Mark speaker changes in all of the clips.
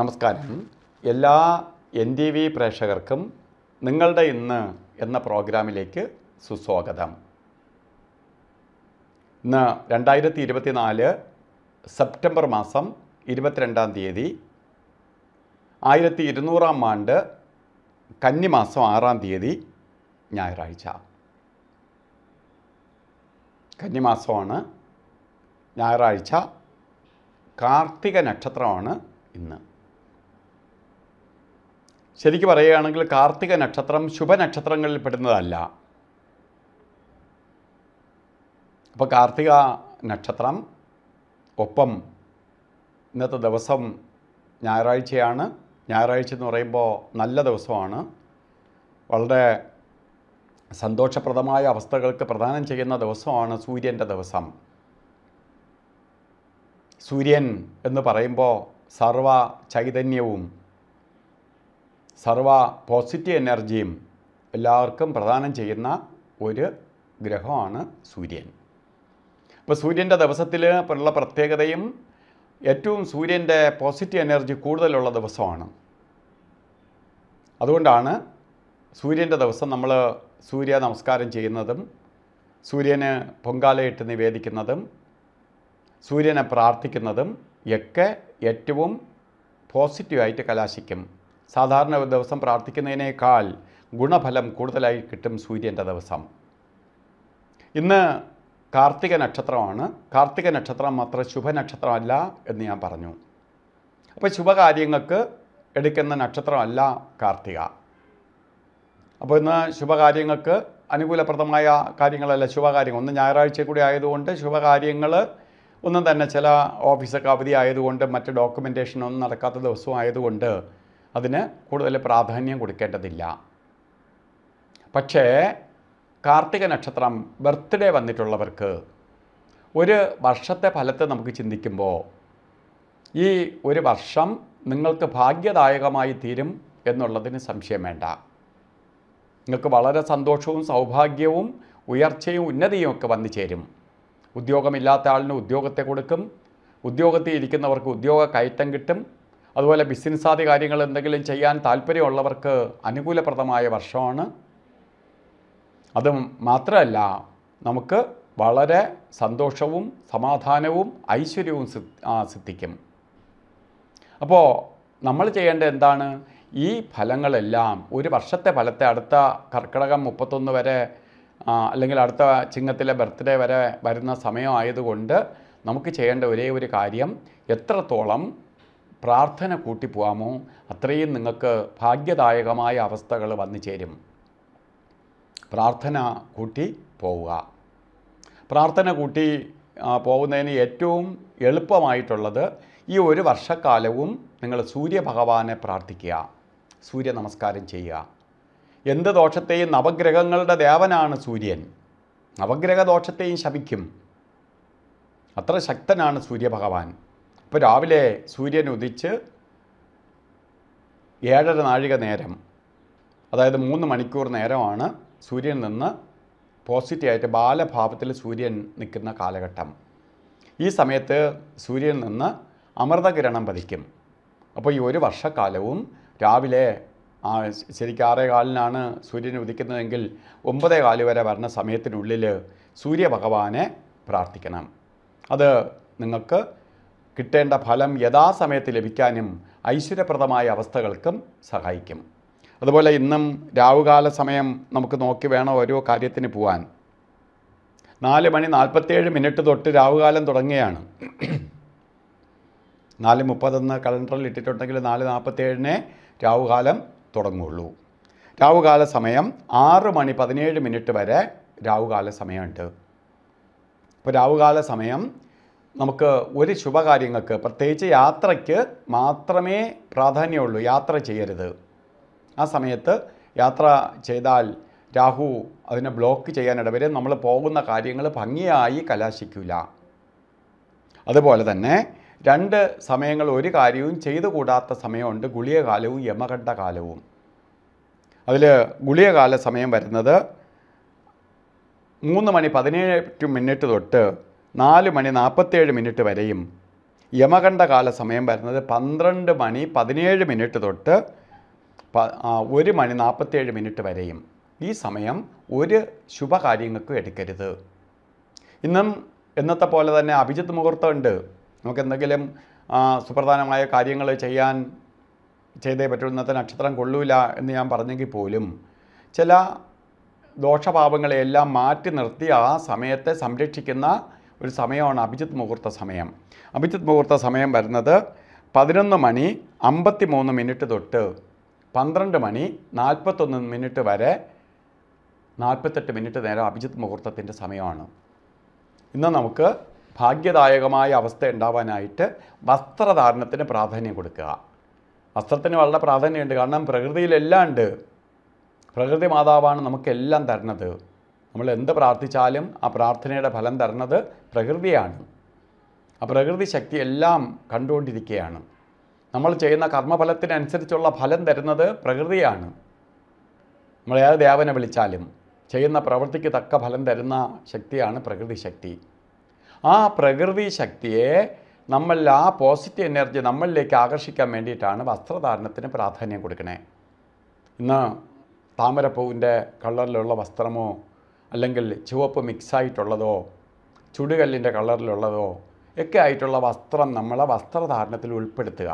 Speaker 1: നമസ്കാരം എല്ലാ N T V പ്രേക്ഷകർക്കും നിങ്ങളുടെ ഇന്ന് എന്ന പ്രോഗ്രാമിലേക്ക് സുസ്വാഗതം ഇന്ന് രണ്ടായിരത്തി ഇരുപത്തിനാല് സെപ്റ്റംബർ മാസം ഇരുപത്തിരണ്ടാം തീയതി ആയിരത്തി ഇരുന്നൂറാം ആണ്ട് കന്നിമാസം ആറാം തീയതി ഞായറാഴ്ച കന്നിമാസമാണ് ഞായറാഴ്ച കാർത്തിക നക്ഷത്രമാണ് ഇന്ന് ശരിക്കും പറയുകയാണെങ്കിൽ കാർത്തിക നക്ഷത്രം ശുഭനക്ഷത്രങ്ങളിൽ പെടുന്നതല്ല അപ്പോൾ കാർത്തിക നക്ഷത്രം ഒപ്പം ഇന്നത്തെ ദിവസം ഞായറാഴ്ചയാണ് ഞായറാഴ്ച എന്ന് പറയുമ്പോൾ നല്ല ദിവസമാണ് വളരെ സന്തോഷപ്രദമായ അവസ്ഥകൾക്ക് പ്രദാനം ചെയ്യുന്ന ദിവസമാണ് സൂര്യൻ്റെ ദിവസം സൂര്യൻ എന്ന് പറയുമ്പോൾ സർവ ചൈതന്യവും സർവ പോസിറ്റീവ് എനർജിയും എല്ലാവർക്കും പ്രദാനം ചെയ്യുന്ന ഒരു ഗ്രഹമാണ് സൂര്യൻ അപ്പോൾ സൂര്യൻ്റെ ദിവസത്തിൽ ഉള്ള പ്രത്യേകതയും ഏറ്റവും സൂര്യൻ്റെ പോസിറ്റീവ് എനർജി കൂടുതലുള്ള ദിവസമാണ് അതുകൊണ്ടാണ് സൂര്യൻ്റെ ദിവസം നമ്മൾ സൂര്യ നമസ്കാരം ചെയ്യുന്നതും സൂര്യന് പൊങ്കാലയിട്ട് നിവേദിക്കുന്നതും സൂര്യനെ പ്രാർത്ഥിക്കുന്നതും ഒക്കെ ഏറ്റവും പോസിറ്റീവായിട്ട് കലാശിക്കും സാധാരണ ദിവസം പ്രാർത്ഥിക്കുന്നതിനേക്കാൾ ഗുണഫലം കൂടുതലായി കിട്ടും സൂര്യൻ്റെ ദിവസം ഇന്ന് കാർത്തിക നക്ഷത്രമാണ് കാർത്തിക നക്ഷത്രം അത്ര ശുഭനക്ഷത്രമല്ല എന്ന് ഞാൻ പറഞ്ഞു അപ്പോൾ ശുഭകാര്യങ്ങൾക്ക് എടുക്കുന്ന നക്ഷത്രമല്ല കാർത്തിക അപ്പോൾ ഇന്ന് ശുഭകാര്യങ്ങൾക്ക് അനുകൂലപ്രദമായ കാര്യങ്ങളല്ല ശുഭകാര്യങ്ങൾ ഒന്ന് ഞായറാഴ്ച കൂടി ആയതുകൊണ്ട് ശുഭകാര്യങ്ങൾ ഒന്നും തന്നെ ചില ഓഫീസൊക്കെ അവധി ആയതുകൊണ്ട് മറ്റ് ഡോക്യുമെൻറ്റേഷനൊന്നും നടക്കാത്ത ദിവസവും ആയതുകൊണ്ട് അതിന് കൂടുതൽ പ്രാധാന്യം കൊടുക്കേണ്ടതില്ല പക്ഷേ കാർത്തിക നക്ഷത്രം ബർത്ത്ഡേ വന്നിട്ടുള്ളവർക്ക് ഒരു വർഷത്തെ ഫലത്തെ നമുക്ക് ചിന്തിക്കുമ്പോൾ ഈ ഒരു വർഷം നിങ്ങൾക്ക് ഭാഗ്യദായകമായി തീരും എന്നുള്ളതിന് സംശയം വേണ്ട നിങ്ങൾക്ക് വളരെ സന്തോഷവും സൗഭാഗ്യവും ഉയർച്ചയും ഉന്നതിയും ഒക്കെ വന്നു ചേരും ഉദ്യോഗമില്ലാത്ത ആളിന് ഉദ്യോഗത്തെ കൊടുക്കും ഉദ്യോഗത്തിൽ ഇരിക്കുന്നവർക്ക് ഉദ്യോഗ കയറ്റം കിട്ടും അതുപോലെ ബിസിനസ്സാദി കാര്യങ്ങൾ എന്തെങ്കിലും ചെയ്യാൻ താല്പര്യമുള്ളവർക്ക് അനുകൂലപ്രദമായ വർഷമാണ് അത് മാത്രമല്ല നമുക്ക് വളരെ സന്തോഷവും സമാധാനവും ഐശ്വര്യവും സിദ്ധിക്കും അപ്പോൾ നമ്മൾ ചെയ്യേണ്ട എന്താണ് ഈ ഫലങ്ങളെല്ലാം ഒരു വർഷത്തെ ഫലത്തെ അടുത്ത കർക്കിടകം മുപ്പത്തൊന്ന് വരെ അല്ലെങ്കിൽ അടുത്ത ചിങ്ങത്തിലെ ബർത്ത്ഡേ വരെ വരുന്ന സമയമായതുകൊണ്ട് നമുക്ക് ചെയ്യേണ്ട ഒരേ ഒരു കാര്യം എത്രത്തോളം പ്രാർത്ഥന കൂട്ടിപ്പോവാമോ അത്രയും നിങ്ങൾക്ക് ഭാഗ്യദായകമായ അവസ്ഥകൾ വന്നു ചേരും പ്രാർത്ഥന കൂട്ടി പോവുക പ്രാർത്ഥന കൂട്ടി പോകുന്നതിന് ഏറ്റവും എളുപ്പമായിട്ടുള്ളത് ഈ ഒരു വർഷക്കാലവും നിങ്ങൾ സൂര്യഭഗവാനെ പ്രാർത്ഥിക്കുക സൂര്യ നമസ്കാരം ചെയ്യുക എന്ത് ദോഷത്തെയും നവഗ്രഹങ്ങളുടെ ദേവനാണ് സൂര്യൻ നവഗ്രഹ ദോഷത്തെയും ശപിക്കും അത്ര ശക്തനാണ് സൂര്യഭഗവാൻ അപ്പോൾ രാവിലെ സൂര്യൻ ഉദിച്ച് ഏഴര നാഴിക നേരം അതായത് മൂന്ന് മണിക്കൂർ നേരമാണ് സൂര്യൻ നിന്ന് പോസിറ്റീവായിട്ട് ബാലഭാവത്തിൽ സൂര്യൻ നിൽക്കുന്ന കാലഘട്ടം ഈ സമയത്ത് സൂര്യൻ നിന്ന് അമൃതകിരണം പതിക്കും അപ്പോൾ ഈ ഒരു വർഷക്കാലവും രാവിലെ ശരിക്കും ആറേ കാലിനാണ് സൂര്യൻ ഉദിക്കുന്നതെങ്കിൽ ഒമ്പതേ കാല് വരെ വരുന്ന സമയത്തിനുള്ളിൽ സൂര്യഭഗവാനെ പ്രാർത്ഥിക്കണം അത് നിങ്ങൾക്ക് കിട്ടേണ്ട ഫലം യഥാസമയത്ത് ലഭിക്കാനും ഐശ്വര്യപ്രദമായ അവസ്ഥകൾക്കും സഹായിക്കും അതുപോലെ ഇന്നും രാവുകാല സമയം നമുക്ക് നോക്കി വേണം ഓരോ കാര്യത്തിന് പോവാൻ നാല് മണി നാൽപ്പത്തേഴ് മിനിറ്റ് തൊട്ട് രാവുകാലം തുടങ്ങുകയാണ് നാല് മുപ്പതെന്ന് കലണ്ടറിൽ ഇട്ടിട്ടുണ്ടെങ്കിൽ നാല് നാൽപ്പത്തേഴിന് രാവുകാലം തുടങ്ങുള്ളൂ രാവുകാല സമയം ആറ് മണി പതിനേഴ് മിനിറ്റ് വരെ രാവുകാല സമയമുണ്ട് അപ്പോൾ രാവുകാല സമയം നമുക്ക് ഒരു ശുഭകാര്യങ്ങൾക്ക് പ്രത്യേകിച്ച് യാത്രയ്ക്ക് മാത്രമേ പ്രാധാന്യമുള്ളൂ യാത്ര ചെയ്യരുത് ആ സമയത്ത് യാത്ര ചെയ്താൽ രാഹു അതിനെ ബ്ലോക്ക് ചെയ്യാനിടവരെ നമ്മൾ പോകുന്ന കാര്യങ്ങൾ ഭംഗിയായി കലാശിക്കില്ല അതുപോലെ തന്നെ രണ്ട് സമയങ്ങൾ ഒരു കാര്യവും ചെയ്തു കൂടാത്ത സമയമുണ്ട് ഗുളികകാലവും യമകണ്ഠ കാലവും അതിൽ ഗുളികകാല സമയം വരുന്നത് മൂന്ന് മണി പതിനേഴ് മിനിറ്റ് തൊട്ട് നാല് മണി നാൽപ്പത്തേഴ് മിനിറ്റ് വരെയും യമകണ്ഠകാല സമയം വരുന്നത് പന്ത്രണ്ട് മണി പതിനേഴ് മിനിറ്റ് തൊട്ട് ഒരു മണി നാൽപ്പത്തേഴ് മിനിറ്റ് വരെയും ഈ സമയം ഒരു ശുഭകാര്യങ്ങൾക്കും എടുക്കരുത് ഇന്നും എന്നത്തെ പോലെ തന്നെ അഭിജിത്ത് മുഹൂർത്തമുണ്ട് നമുക്ക് എന്തെങ്കിലും സുപ്രധാനമായ കാര്യങ്ങൾ ചെയ്യാൻ ചെയ്തേ പറ്റുള്ളൂ ഇന്നത്തെ നക്ഷത്രം കൊള്ളൂല എന്ന് ഞാൻ പറഞ്ഞെങ്കിൽ പോലും ചില ദോഷഭാവങ്ങളെയെല്ലാം മാറ്റി നിർത്തി ആ സമയത്തെ സംരക്ഷിക്കുന്ന ഒരു സമയമാണ് അഭിജിത് മുഹൂർത്ത സമയം അഭിജിത് മുഹൂർത്ത സമയം വരുന്നത് പതിനൊന്ന് മണി അമ്പത്തി മൂന്ന് മിനിറ്റ് തൊട്ട് പന്ത്രണ്ട് മണി നാൽപ്പത്തൊന്ന് മിനിറ്റ് വരെ നാൽപ്പത്തെട്ട് മിനിറ്റ് നേരം അഭിജിത് മുഹൂർത്തത്തിൻ്റെ സമയമാണ് ഇന്ന് നമുക്ക് ഭാഗ്യദായകമായ അവസ്ഥ ഉണ്ടാവാനായിട്ട് വസ്ത്രധാരണത്തിന് പ്രാധാന്യം കൊടുക്കുക വസ്ത്രത്തിന് വളരെ പ്രാധാന്യമുണ്ട് കാരണം പ്രകൃതിയിലെല്ലാം ഉണ്ട് പ്രകൃതി മാതാവാണ് നമുക്കെല്ലാം തരുന്നത് നമ്മൾ എന്ത് പ്രാർത്ഥിച്ചാലും ആ പ്രാർത്ഥനയുടെ ഫലം തരുന്നത് പ്രകൃതിയാണ് ആ പ്രകൃതി ശക്തി എല്ലാം കണ്ടുകൊണ്ടിരിക്കുകയാണ് നമ്മൾ ചെയ്യുന്ന കർമ്മഫലത്തിനനുസരിച്ചുള്ള ഫലം തരുന്നത് പ്രകൃതിയാണ് നമ്മൾ ഏത് ദേവനെ വിളിച്ചാലും ചെയ്യുന്ന പ്രവൃത്തിക്ക് തക്ക ഫലം തരുന്ന ശക്തിയാണ് പ്രകൃതി ശക്തി ആ പ്രകൃതി ശക്തിയെ നമ്മൾ ആ പോസിറ്റീവ് എനർജി നമ്മളിലേക്ക് ആകർഷിക്കാൻ വേണ്ടിയിട്ടാണ് വസ്ത്രധാരണത്തിന് പ്രാധാന്യം കൊടുക്കണേ ഇന്ന് താമരപ്പൂവിൻ്റെ കളറിലുള്ള വസ്ത്രമോ അല്ലെങ്കിൽ ചുവപ്പ് മിക്സായിട്ടുള്ളതോ ചുടുകല്ലിൻ്റെ കളറിലുള്ളതോ ഒക്കെ ആയിട്ടുള്ള വസ്ത്രം നമ്മളെ വസ്ത്രധാരണത്തിൽ ഉൾപ്പെടുത്തുക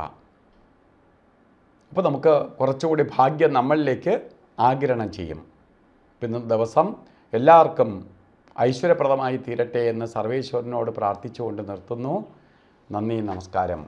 Speaker 1: അപ്പോൾ നമുക്ക് കുറച്ചുകൂടി ഭാഗ്യം നമ്മളിലേക്ക് ആകിരണം ചെയ്യും പിന്നെ ദിവസം എല്ലാവർക്കും ഐശ്വര്യപ്രദമായി തീരട്ടെ എന്ന് സർവേശ്വരനോട് പ്രാർത്ഥിച്ചുകൊണ്ട് നിർത്തുന്നു നന്ദി നമസ്കാരം